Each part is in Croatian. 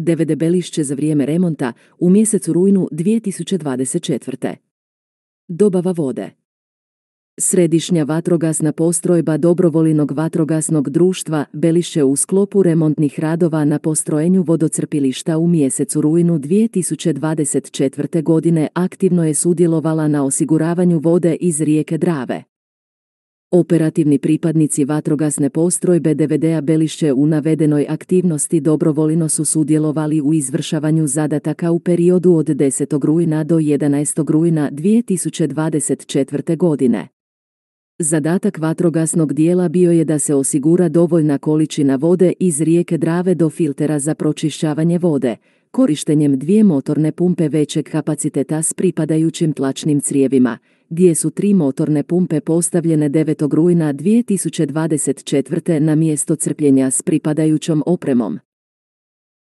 DVD Belišće za vrijeme remonta u mjesecu rujnu 2024. Dobava vode Središnja vatrogasna postrojba Dobrovolinog vatrogasnog društva Belišće u sklopu remontnih radova na postrojenju vodocrpilišta u mjesecu rujnu 2024. godine aktivno je sudjelovala na osiguravanju vode iz rijeke Drave. Operativni pripadnici vatrogasne postrojbe DVD-a Belišće u navedenoj aktivnosti dobrovoljno su sudjelovali u izvršavanju zadataka u periodu od 10. rujna do 11. rujna 2024. godine. Zadatak vatrogasnog dijela bio je da se osigura dovoljna količina vode iz rijeke Drave do filtera za pročišćavanje vode, korištenjem dvije motorne pumpe većeg kapaciteta s pripadajućim tlačnim crijevima, gdje su tri motorne pumpe postavljene 9. rujna 2024. na mjesto crpljenja s pripadajućom opremom.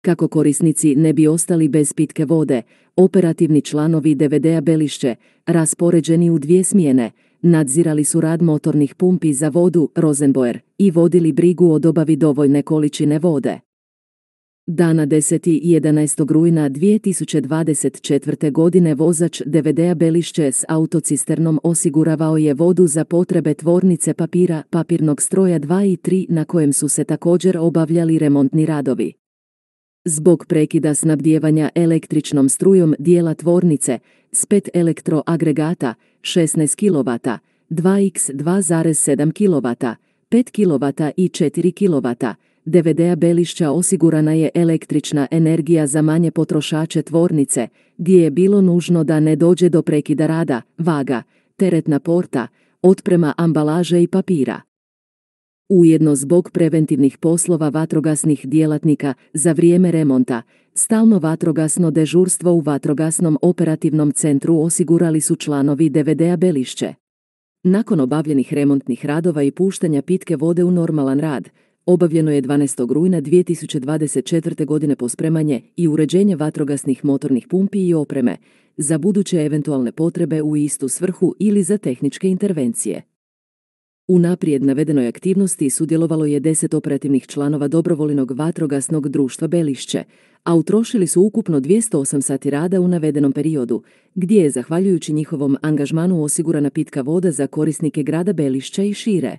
Kako korisnici ne bi ostali bez pitke vode, operativni članovi DVD-a Belišće, raspoređeni u dvije smjene, nadzirali su rad motornih pumpi za vodu Rosenboer i vodili brigu o dobavi dovoljne količine vode. Dana 10. i 11. rujna 2024. godine vozač DVD-a Belišće s autocisternom osiguravao je vodu za potrebe tvornice papira, papirnog stroja 2 i 3 na kojem su se također obavljali remontni radovi. Zbog prekida snabdjevanja električnom strujom dijela tvornice s pet elektroagregata 16 kW, 2x 2,7 kW, 5 kW i 4 kW, DVD-a Belišća osigurana je električna energija za manje potrošače tvornice, gdje je bilo nužno da ne dođe do prekida rada, vaga, teretna porta, otprema ambalaže i papira. Ujedno zbog preventivnih poslova vatrogasnih djelatnika za vrijeme remonta, stalno vatrogasno dežurstvo u Vatrogasnom operativnom centru osigurali su članovi DVD-a Belišće. Nakon obavljenih remontnih radova i puštanja pitke vode u normalan rad, Obavljeno je 12. rujna 2024. godine pospremanje i uređenje vatrogasnih motornih pumpi i opreme za buduće eventualne potrebe u istu svrhu ili za tehničke intervencije. U naprijed navedenoj aktivnosti sudjelovalo je 10 operativnih članova dobrovoljnog vatrogasnog društva Belišće, a utrošili su ukupno 208 sati rada u navedenom periodu, gdje je zahvaljujući njihovom angažmanu osigurana pitka voda za korisnike grada Belišća i šire.